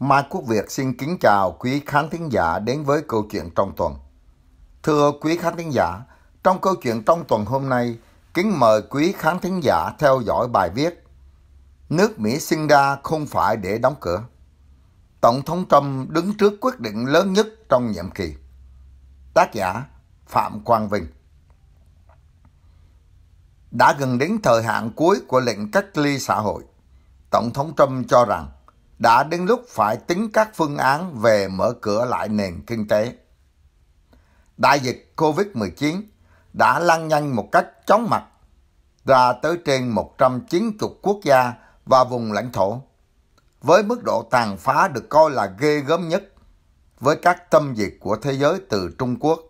Mai Quốc Việt xin kính chào quý khán thính giả đến với câu chuyện trong tuần. Thưa quý khán thính giả, trong câu chuyện trong tuần hôm nay, kính mời quý khán thính giả theo dõi bài viết Nước Mỹ sinh ra không phải để đóng cửa. Tổng thống Trump đứng trước quyết định lớn nhất trong nhiệm kỳ. Tác giả Phạm Quang Vinh Đã gần đến thời hạn cuối của lệnh cách ly xã hội, Tổng thống Trump cho rằng đã đến lúc phải tính các phương án về mở cửa lại nền kinh tế. Đại dịch COVID-19 đã lan nhanh một cách chóng mặt ra tới trên 190 quốc gia và vùng lãnh thổ, với mức độ tàn phá được coi là ghê gớm nhất với các tâm dịch của thế giới từ Trung Quốc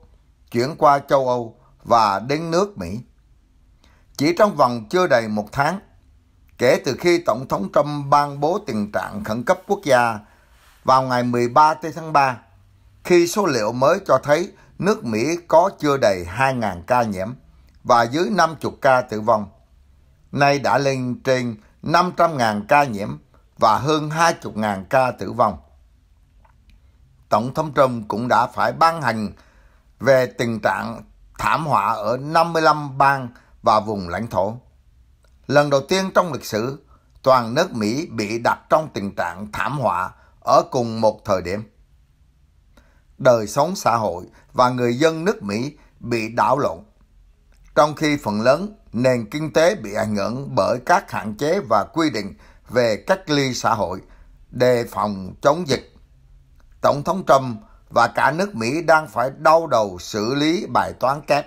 chuyển qua châu Âu và đến nước Mỹ. Chỉ trong vòng chưa đầy một tháng, kể từ khi Tổng thống Trump ban bố tình trạng khẩn cấp quốc gia vào ngày 13 tháng 3, khi số liệu mới cho thấy nước Mỹ có chưa đầy 2.000 ca nhiễm và dưới 50 ca tử vong. Nay đã lên trên 500.000 ca nhiễm và hơn 20.000 ca tử vong. Tổng thống Trump cũng đã phải ban hành về tình trạng thảm họa ở 55 bang và vùng lãnh thổ. Lần đầu tiên trong lịch sử, toàn nước Mỹ bị đặt trong tình trạng thảm họa ở cùng một thời điểm. Đời sống xã hội và người dân nước Mỹ bị đảo lộn, trong khi phần lớn nền kinh tế bị ảnh hưởng bởi các hạn chế và quy định về cách ly xã hội, đề phòng chống dịch. Tổng thống Trump và cả nước Mỹ đang phải đau đầu xử lý bài toán kép.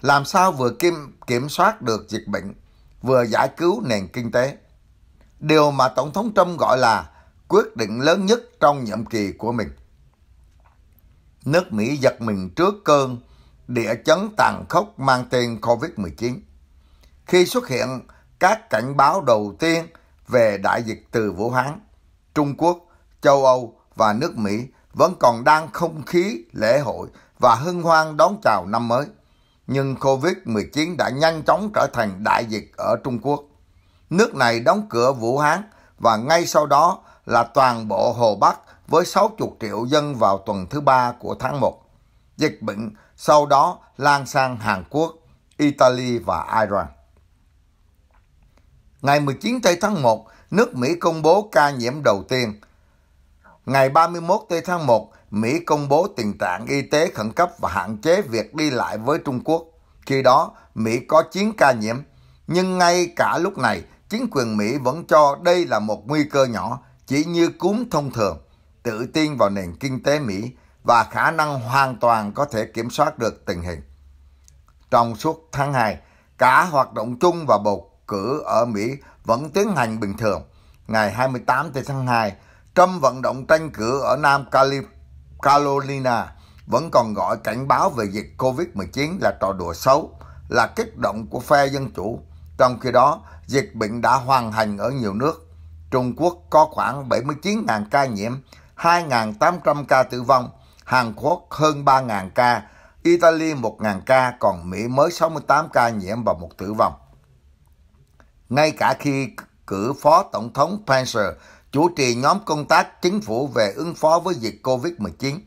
Làm sao vừa kiểm, kiểm soát được dịch bệnh, vừa giải cứu nền kinh tế. Điều mà Tổng thống Trump gọi là quyết định lớn nhất trong nhiệm kỳ của mình. Nước Mỹ giật mình trước cơn địa chấn tàn khốc mang tên COVID-19. Khi xuất hiện các cảnh báo đầu tiên về đại dịch từ Vũ Hán, Trung Quốc, châu Âu và nước Mỹ vẫn còn đang không khí lễ hội và hân hoan đón chào năm mới nhưng COVID-19 đã nhanh chóng trở thành đại dịch ở Trung Quốc. Nước này đóng cửa Vũ Hán và ngay sau đó là toàn bộ Hồ Bắc với 60 triệu dân vào tuần thứ ba của tháng 1. Dịch bệnh sau đó lan sang Hàn Quốc, Italy và Iran. Ngày 19 tây tháng 1, nước Mỹ công bố ca nhiễm đầu tiên – Ngày 31 tháng 1, Mỹ công bố tình trạng y tế khẩn cấp và hạn chế việc đi lại với Trung Quốc. Khi đó, Mỹ có 9 ca nhiễm. Nhưng ngay cả lúc này, chính quyền Mỹ vẫn cho đây là một nguy cơ nhỏ, chỉ như cúm thông thường, tự tin vào nền kinh tế Mỹ và khả năng hoàn toàn có thể kiểm soát được tình hình. Trong suốt tháng 2, cả hoạt động chung và bầu cử ở Mỹ vẫn tiến hành bình thường. Ngày 28 tháng 2, Trump vận động tranh cử ở Nam Carolina vẫn còn gọi cảnh báo về dịch COVID-19 là trò đùa xấu, là kích động của phe Dân Chủ. Trong khi đó, dịch bệnh đã hoàn hành ở nhiều nước. Trung Quốc có khoảng 79.000 ca nhiễm, 2.800 ca tử vong, Hàn Quốc hơn 3.000 ca, Italy 1.000 ca, còn Mỹ mới 68 ca nhiễm và một tử vong. Ngay cả khi cử Phó Tổng thống Pence chủ trì nhóm công tác chính phủ về ứng phó với dịch COVID-19.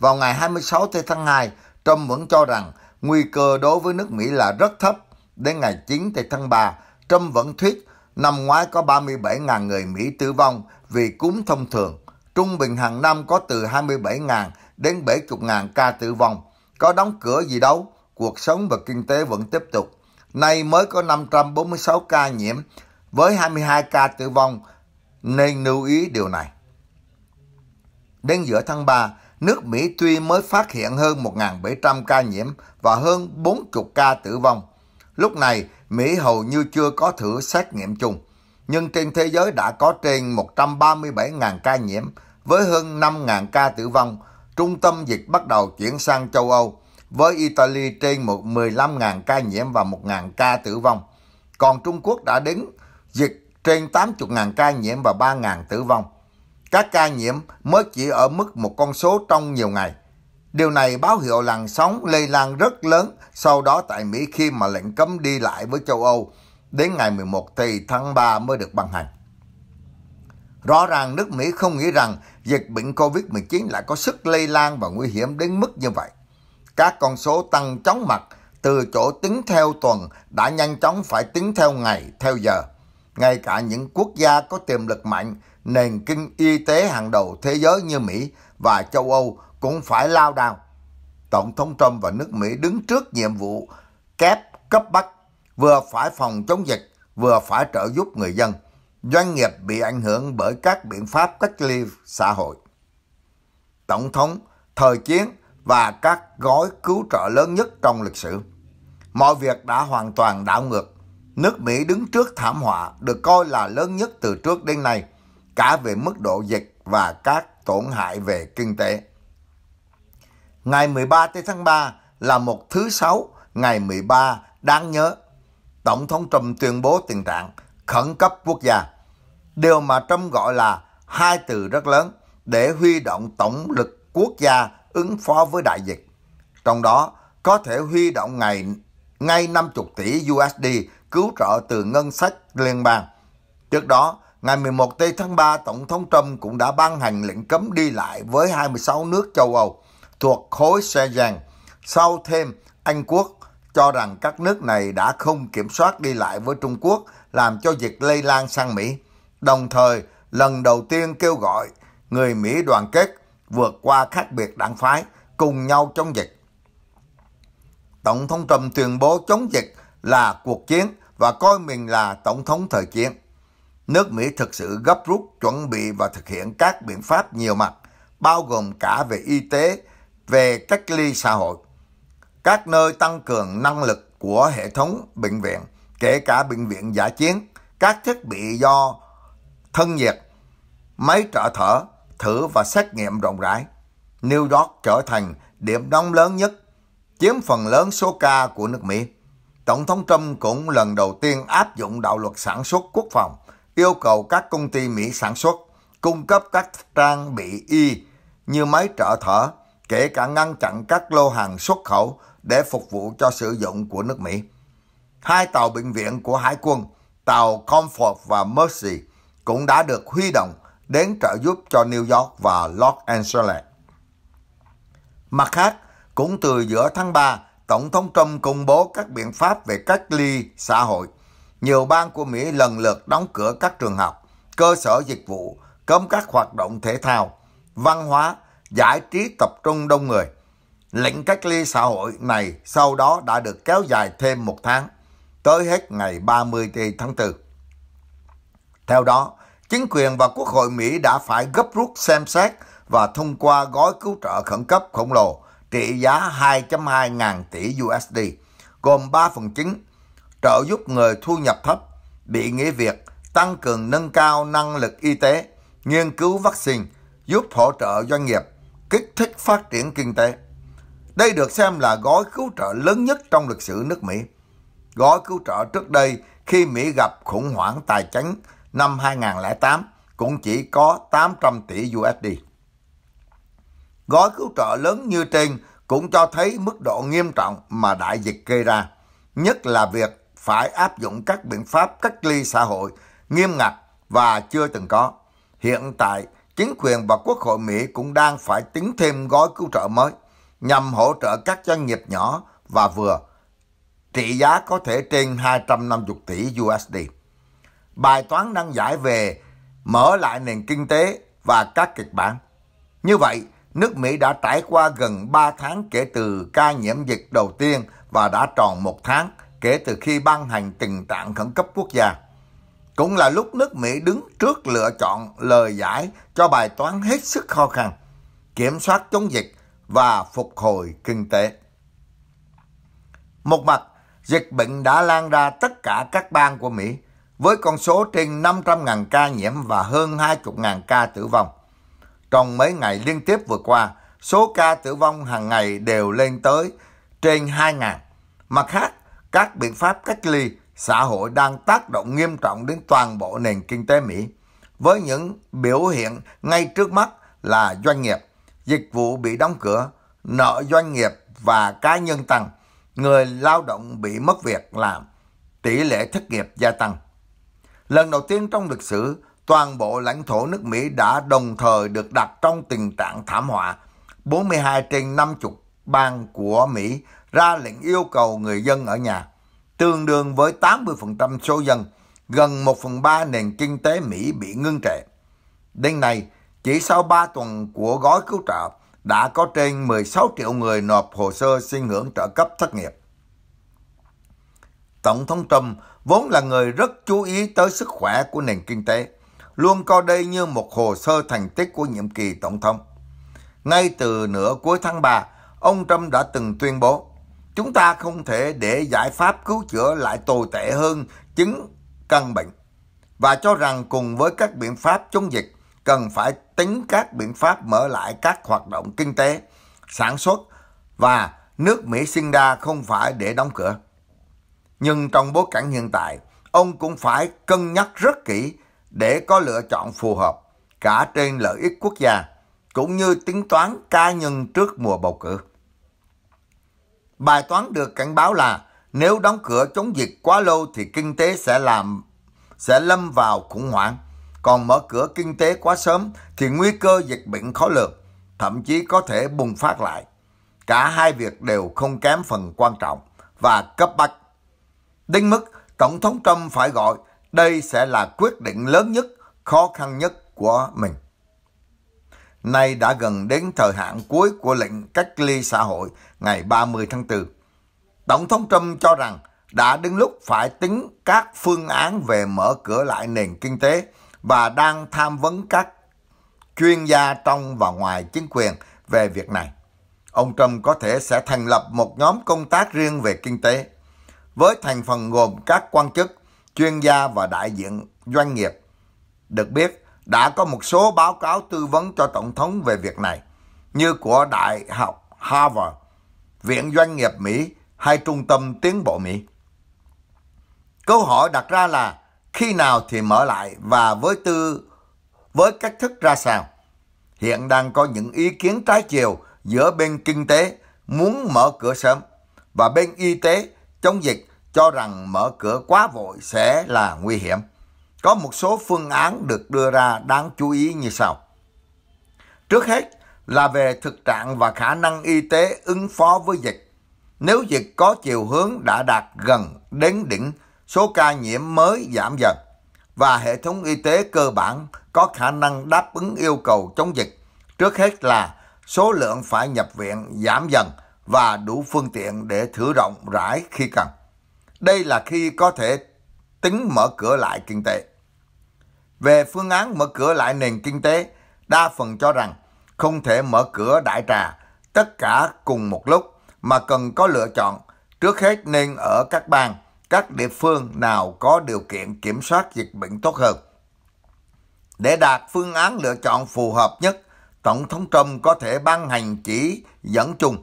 Vào ngày 26 tháng 2, Trump vẫn cho rằng nguy cơ đối với nước Mỹ là rất thấp. Đến ngày 9 tháng 3, Trump vẫn thuyết năm ngoái có 37.000 người Mỹ tử vong vì cúm thông thường. Trung bình hàng năm có từ 27.000 đến 70.000 ca tử vong. Có đóng cửa gì đâu, cuộc sống và kinh tế vẫn tiếp tục. Nay mới có 546 ca nhiễm với 22 ca tử vong nên lưu ý điều này. Đến giữa tháng 3, nước Mỹ tuy mới phát hiện hơn 1.700 ca nhiễm và hơn 40 ca tử vong. Lúc này, Mỹ hầu như chưa có thử xét nghiệm chung, nhưng trên thế giới đã có trên 137.000 ca nhiễm với hơn 5.000 ca tử vong. Trung tâm dịch bắt đầu chuyển sang châu Âu với Italy trên 15.000 ca nhiễm và 1.000 ca tử vong. Còn Trung Quốc đã đứng dịch trên 80.000 ca nhiễm và 3.000 tử vong. Các ca nhiễm mới chỉ ở mức một con số trong nhiều ngày. Điều này báo hiệu làn sóng lây lan rất lớn sau đó tại Mỹ khi mà lệnh cấm đi lại với châu Âu đến ngày 11 thì tháng 3 mới được ban hành. Rõ ràng nước Mỹ không nghĩ rằng dịch bệnh COVID-19 lại có sức lây lan và nguy hiểm đến mức như vậy. Các con số tăng chóng mặt từ chỗ tính theo tuần đã nhanh chóng phải tính theo ngày, theo giờ. Ngay cả những quốc gia có tiềm lực mạnh, nền kinh y tế hàng đầu thế giới như Mỹ và châu Âu cũng phải lao đao. Tổng thống Trump và nước Mỹ đứng trước nhiệm vụ kép cấp bách, vừa phải phòng chống dịch, vừa phải trợ giúp người dân. Doanh nghiệp bị ảnh hưởng bởi các biện pháp cách ly xã hội. Tổng thống, thời chiến và các gói cứu trợ lớn nhất trong lịch sử. Mọi việc đã hoàn toàn đảo ngược nước Mỹ đứng trước thảm họa được coi là lớn nhất từ trước đến nay, cả về mức độ dịch và các tổn hại về kinh tế. Ngày 13 tháng 3 là một thứ sáu, ngày 13 đáng nhớ. Tổng thống Trump tuyên bố tình trạng khẩn cấp quốc gia, điều mà Trump gọi là hai từ rất lớn để huy động tổng lực quốc gia ứng phó với đại dịch. Trong đó có thể huy động ngày ngay 50 tỷ USD cứu trợ từ ngân sách liên bang. Trước đó, ngày 11 tháng 3, Tổng thống Trump cũng đã ban hành lệnh cấm đi lại với 26 nước châu Âu thuộc khối xe Schengen. Sau thêm, Anh Quốc cho rằng các nước này đã không kiểm soát đi lại với Trung Quốc làm cho dịch lây lan sang Mỹ. Đồng thời, lần đầu tiên kêu gọi người Mỹ đoàn kết vượt qua khác biệt đảng phái cùng nhau chống dịch. Tổng thống Trump tuyên bố chống dịch là cuộc chiến và coi mình là tổng thống thời chiến. Nước Mỹ thực sự gấp rút chuẩn bị và thực hiện các biện pháp nhiều mặt, bao gồm cả về y tế, về cách ly xã hội. Các nơi tăng cường năng lực của hệ thống bệnh viện, kể cả bệnh viện giả chiến, các thiết bị do thân nhiệt, máy trợ thở, thử và xét nghiệm rộng rãi. New York trở thành điểm nóng lớn nhất, chiếm phần lớn số ca của nước Mỹ. Tổng thống Trump cũng lần đầu tiên áp dụng đạo luật sản xuất quốc phòng, yêu cầu các công ty Mỹ sản xuất, cung cấp các trang bị y như máy trợ thở, kể cả ngăn chặn các lô hàng xuất khẩu để phục vụ cho sử dụng của nước Mỹ. Hai tàu bệnh viện của Hải quân, tàu Comfort và Mercy, cũng đã được huy động đến trợ giúp cho New York và Los Angeles. Mặt khác, cũng từ giữa tháng 3, Tổng thống Trump công bố các biện pháp về cách ly xã hội. Nhiều bang của Mỹ lần lượt đóng cửa các trường học, cơ sở dịch vụ, cấm các hoạt động thể thao, văn hóa, giải trí tập trung đông người. Lệnh cách ly xã hội này sau đó đã được kéo dài thêm một tháng, tới hết ngày 30 tháng 4. Theo đó, chính quyền và Quốc hội Mỹ đã phải gấp rút xem xét và thông qua gói cứu trợ khẩn cấp khổng lồ trị giá 2.2 ngàn tỷ USD, gồm 3 phần chính, trợ giúp người thu nhập thấp, bị nghỉ việc, tăng cường nâng cao năng lực y tế, nghiên cứu vaccine, giúp hỗ trợ doanh nghiệp, kích thích phát triển kinh tế. Đây được xem là gói cứu trợ lớn nhất trong lịch sử nước Mỹ. Gói cứu trợ trước đây khi Mỹ gặp khủng hoảng tài chính năm 2008 cũng chỉ có 800 tỷ USD. Gói cứu trợ lớn như trên cũng cho thấy mức độ nghiêm trọng mà đại dịch gây ra, nhất là việc phải áp dụng các biện pháp cách ly xã hội nghiêm ngặt và chưa từng có. Hiện tại, chính quyền và Quốc hội Mỹ cũng đang phải tính thêm gói cứu trợ mới nhằm hỗ trợ các doanh nghiệp nhỏ và vừa, trị giá có thể trên 250 tỷ USD. Bài toán đang giải về mở lại nền kinh tế và các kịch bản. Như vậy, Nước Mỹ đã trải qua gần 3 tháng kể từ ca nhiễm dịch đầu tiên và đã tròn một tháng kể từ khi ban hành tình trạng khẩn cấp quốc gia. Cũng là lúc nước Mỹ đứng trước lựa chọn lời giải cho bài toán hết sức khó khăn, kiểm soát chống dịch và phục hồi kinh tế. Một mặt, dịch bệnh đã lan ra tất cả các bang của Mỹ, với con số trên 500.000 ca nhiễm và hơn 20.000 ca tử vong. Trong mấy ngày liên tiếp vừa qua, số ca tử vong hàng ngày đều lên tới trên 2.000. Mặt khác, các biện pháp cách ly xã hội đang tác động nghiêm trọng đến toàn bộ nền kinh tế Mỹ. Với những biểu hiện ngay trước mắt là doanh nghiệp, dịch vụ bị đóng cửa, nợ doanh nghiệp và cá nhân tăng, người lao động bị mất việc làm, tỷ lệ thất nghiệp gia tăng. Lần đầu tiên trong lịch sử, toàn bộ lãnh thổ nước Mỹ đã đồng thời được đặt trong tình trạng thảm họa. 42 trên 50 bang của Mỹ ra lệnh yêu cầu người dân ở nhà, tương đương với 80% số dân, gần 1 phần 3 nền kinh tế Mỹ bị ngưng trệ. Đến nay, chỉ sau 3 tuần của gói cứu trợ, đã có trên 16 triệu người nộp hồ sơ xin hưởng trợ cấp thất nghiệp. Tổng thống Trump vốn là người rất chú ý tới sức khỏe của nền kinh tế luôn coi đây như một hồ sơ thành tích của nhiệm kỳ tổng thống. Ngay từ nửa cuối tháng 3, ông Trump đã từng tuyên bố, chúng ta không thể để giải pháp cứu chữa lại tồi tệ hơn chứng căn bệnh và cho rằng cùng với các biện pháp chống dịch cần phải tính các biện pháp mở lại các hoạt động kinh tế, sản xuất và nước Mỹ sinh ra không phải để đóng cửa. Nhưng trong bối cảnh hiện tại, ông cũng phải cân nhắc rất kỹ để có lựa chọn phù hợp cả trên lợi ích quốc gia cũng như tính toán cá nhân trước mùa bầu cử. Bài toán được cảnh báo là nếu đóng cửa chống dịch quá lâu thì kinh tế sẽ làm sẽ lâm vào khủng hoảng, còn mở cửa kinh tế quá sớm thì nguy cơ dịch bệnh khó lường, thậm chí có thể bùng phát lại. Cả hai việc đều không kém phần quan trọng và cấp bách. Đến mức Tổng thống Trump phải gọi đây sẽ là quyết định lớn nhất, khó khăn nhất của mình. Nay đã gần đến thời hạn cuối của lệnh cách ly xã hội ngày 30 tháng 4. Tổng thống Trump cho rằng đã đến lúc phải tính các phương án về mở cửa lại nền kinh tế và đang tham vấn các chuyên gia trong và ngoài chính quyền về việc này. Ông Trump có thể sẽ thành lập một nhóm công tác riêng về kinh tế với thành phần gồm các quan chức chuyên gia và đại diện doanh nghiệp. Được biết, đã có một số báo cáo tư vấn cho Tổng thống về việc này, như của Đại học Harvard, Viện Doanh nghiệp Mỹ hay Trung tâm Tiến bộ Mỹ. Câu hỏi đặt ra là khi nào thì mở lại và với tư với cách thức ra sao? Hiện đang có những ý kiến trái chiều giữa bên kinh tế muốn mở cửa sớm và bên y tế chống dịch cho rằng mở cửa quá vội sẽ là nguy hiểm. Có một số phương án được đưa ra đáng chú ý như sau. Trước hết là về thực trạng và khả năng y tế ứng phó với dịch. Nếu dịch có chiều hướng đã đạt gần đến đỉnh, số ca nhiễm mới giảm dần và hệ thống y tế cơ bản có khả năng đáp ứng yêu cầu chống dịch. Trước hết là số lượng phải nhập viện giảm dần và đủ phương tiện để thử rộng rãi khi cần. Đây là khi có thể tính mở cửa lại kinh tế. Về phương án mở cửa lại nền kinh tế, đa phần cho rằng không thể mở cửa đại trà tất cả cùng một lúc mà cần có lựa chọn. Trước hết nên ở các bang, các địa phương nào có điều kiện kiểm soát dịch bệnh tốt hơn. Để đạt phương án lựa chọn phù hợp nhất, Tổng thống Trump có thể ban hành chỉ dẫn chung,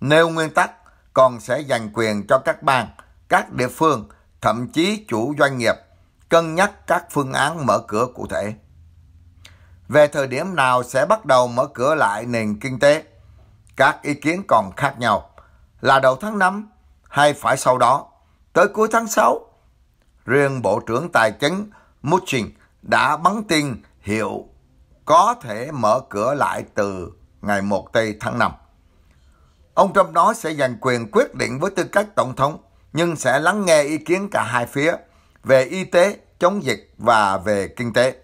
nêu nguyên tắc còn sẽ dành quyền cho các bang các địa phương, thậm chí chủ doanh nghiệp cân nhắc các phương án mở cửa cụ thể. Về thời điểm nào sẽ bắt đầu mở cửa lại nền kinh tế, các ý kiến còn khác nhau là đầu tháng 5 hay phải sau đó, tới cuối tháng 6. Riêng Bộ trưởng Tài chính Muchin đã bắn tin hiệu có thể mở cửa lại từ ngày 1 tây tháng 5. Ông Trump nói sẽ giành quyền quyết định với tư cách tổng thống nhưng sẽ lắng nghe ý kiến cả hai phía về y tế, chống dịch và về kinh tế.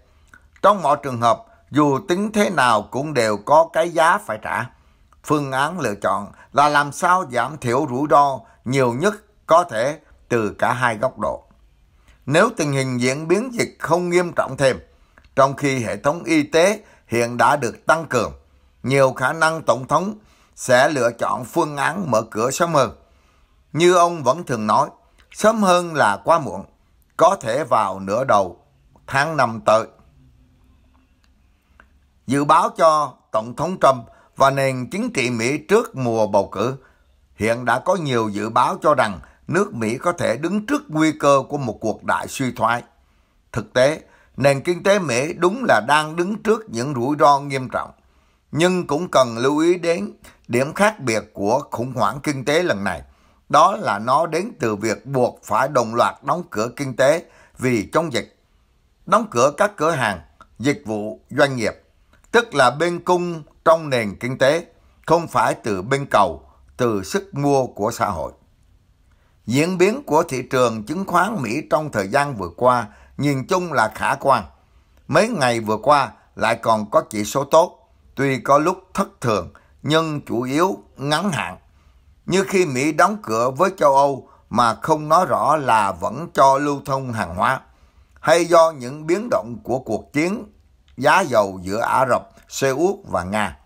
Trong mọi trường hợp, dù tính thế nào cũng đều có cái giá phải trả. Phương án lựa chọn là làm sao giảm thiểu rủi ro nhiều nhất có thể từ cả hai góc độ. Nếu tình hình diễn biến dịch không nghiêm trọng thêm, trong khi hệ thống y tế hiện đã được tăng cường, nhiều khả năng Tổng thống sẽ lựa chọn phương án mở cửa sớm hơn. Như ông vẫn thường nói, sớm hơn là quá muộn, có thể vào nửa đầu tháng năm tới. Dự báo cho Tổng thống Trump và nền chính trị Mỹ trước mùa bầu cử, hiện đã có nhiều dự báo cho rằng nước Mỹ có thể đứng trước nguy cơ của một cuộc đại suy thoái. Thực tế, nền kinh tế Mỹ đúng là đang đứng trước những rủi ro nghiêm trọng, nhưng cũng cần lưu ý đến điểm khác biệt của khủng hoảng kinh tế lần này đó là nó đến từ việc buộc phải đồng loạt đóng cửa kinh tế vì chống dịch, đóng cửa các cửa hàng, dịch vụ, doanh nghiệp, tức là bên cung trong nền kinh tế, không phải từ bên cầu, từ sức mua của xã hội. Diễn biến của thị trường chứng khoán Mỹ trong thời gian vừa qua nhìn chung là khả quan. Mấy ngày vừa qua lại còn có chỉ số tốt, tuy có lúc thất thường nhưng chủ yếu ngắn hạn như khi Mỹ đóng cửa với châu Âu mà không nói rõ là vẫn cho lưu thông hàng hóa, hay do những biến động của cuộc chiến giá dầu giữa Ả Rập, Xê Út và Nga.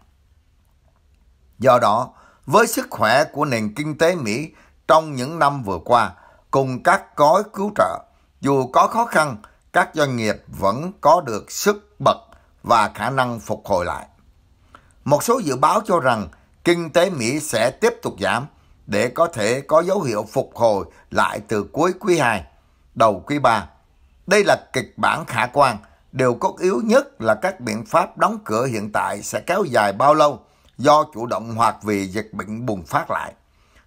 Do đó, với sức khỏe của nền kinh tế Mỹ trong những năm vừa qua, cùng các gói cứu trợ, dù có khó khăn, các doanh nghiệp vẫn có được sức bật và khả năng phục hồi lại. Một số dự báo cho rằng kinh tế Mỹ sẽ tiếp tục giảm để có thể có dấu hiệu phục hồi lại từ cuối quý 2, đầu quý 3. Đây là kịch bản khả quan, điều cốt yếu nhất là các biện pháp đóng cửa hiện tại sẽ kéo dài bao lâu do chủ động hoặc vì dịch bệnh bùng phát lại.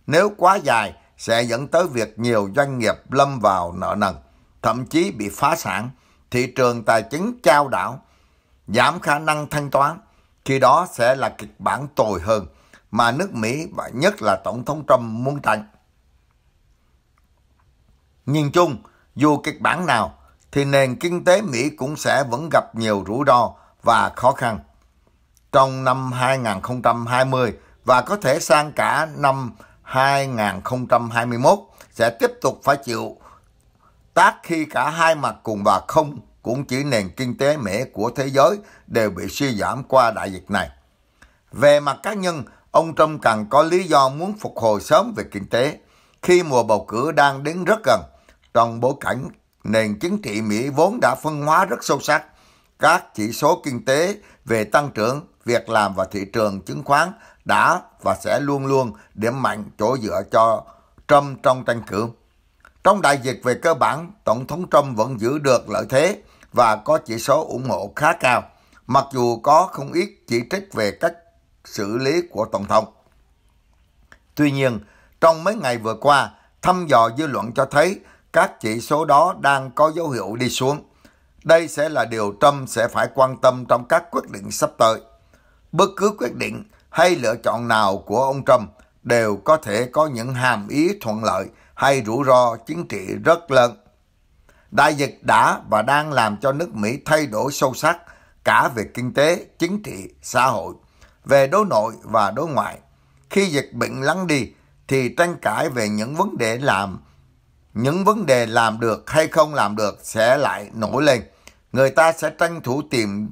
Nếu quá dài sẽ dẫn tới việc nhiều doanh nghiệp lâm vào nợ nần, thậm chí bị phá sản, thị trường tài chính trao đảo, giảm khả năng thanh toán, khi đó sẽ là kịch bản tồi hơn mà nước Mỹ và nhất là Tổng thống Trump muốn tránh. Nhìn chung, dù kịch bản nào, thì nền kinh tế Mỹ cũng sẽ vẫn gặp nhiều rủi ro và khó khăn. Trong năm 2020 và có thể sang cả năm 2021 sẽ tiếp tục phải chịu tác khi cả hai mặt cùng và không cũng chỉ nền kinh tế Mỹ của thế giới đều bị suy giảm qua đại dịch này. Về mặt cá nhân, ông Trump càng có lý do muốn phục hồi sớm về kinh tế khi mùa bầu cử đang đến rất gần. Trong bối cảnh nền chính trị Mỹ vốn đã phân hóa rất sâu sắc, các chỉ số kinh tế về tăng trưởng, việc làm và thị trường chứng khoán đã và sẽ luôn luôn điểm mạnh chỗ dựa cho Trump trong tranh cử. Trong đại dịch về cơ bản, Tổng thống Trump vẫn giữ được lợi thế và có chỉ số ủng hộ khá cao, mặc dù có không ít chỉ trích về cách xử lý của Tổng thống. Tuy nhiên, trong mấy ngày vừa qua, thăm dò dư luận cho thấy các chỉ số đó đang có dấu hiệu đi xuống. Đây sẽ là điều Trump sẽ phải quan tâm trong các quyết định sắp tới. Bất cứ quyết định hay lựa chọn nào của ông Trump đều có thể có những hàm ý thuận lợi hay rủi ro chính trị rất lớn. Đại dịch đã và đang làm cho nước Mỹ thay đổi sâu sắc cả về kinh tế, chính trị, xã hội về đối nội và đối ngoại. Khi dịch bệnh lắng đi thì tranh cãi về những vấn đề làm những vấn đề làm được hay không làm được sẽ lại nổi lên. Người ta sẽ tranh thủ tìm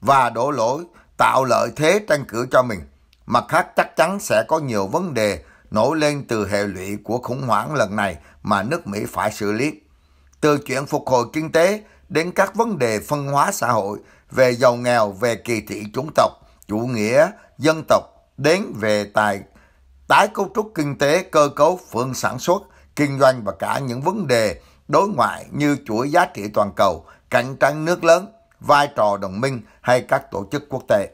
và đổ lỗi, tạo lợi thế tranh cử cho mình. Mặt khác chắc chắn sẽ có nhiều vấn đề nổi lên từ hệ lụy của khủng hoảng lần này mà nước Mỹ phải xử lý. Từ chuyện phục hồi kinh tế đến các vấn đề phân hóa xã hội, về giàu nghèo, về kỳ thị chủng tộc, chủ nghĩa dân tộc đến về tài tái cấu trúc kinh tế, cơ cấu, phương sản xuất, kinh doanh và cả những vấn đề đối ngoại như chuỗi giá trị toàn cầu, cạnh tranh nước lớn, vai trò đồng minh hay các tổ chức quốc tế.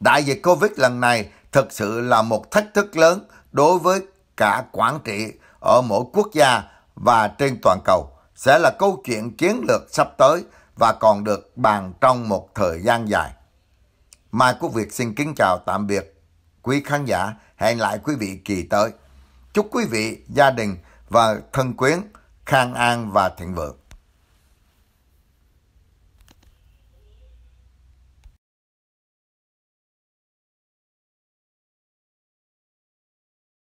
Đại dịch Covid lần này thực sự là một thách thức lớn đối với cả quản trị ở mỗi quốc gia và trên toàn cầu sẽ là câu chuyện chiến lược sắp tới và còn được bàn trong một thời gian dài. Mai Quốc Việt xin kính chào tạm biệt quý khán giả. Hẹn lại quý vị kỳ tới. Chúc quý vị, gia đình và thân quyến khang an và thịnh vượng.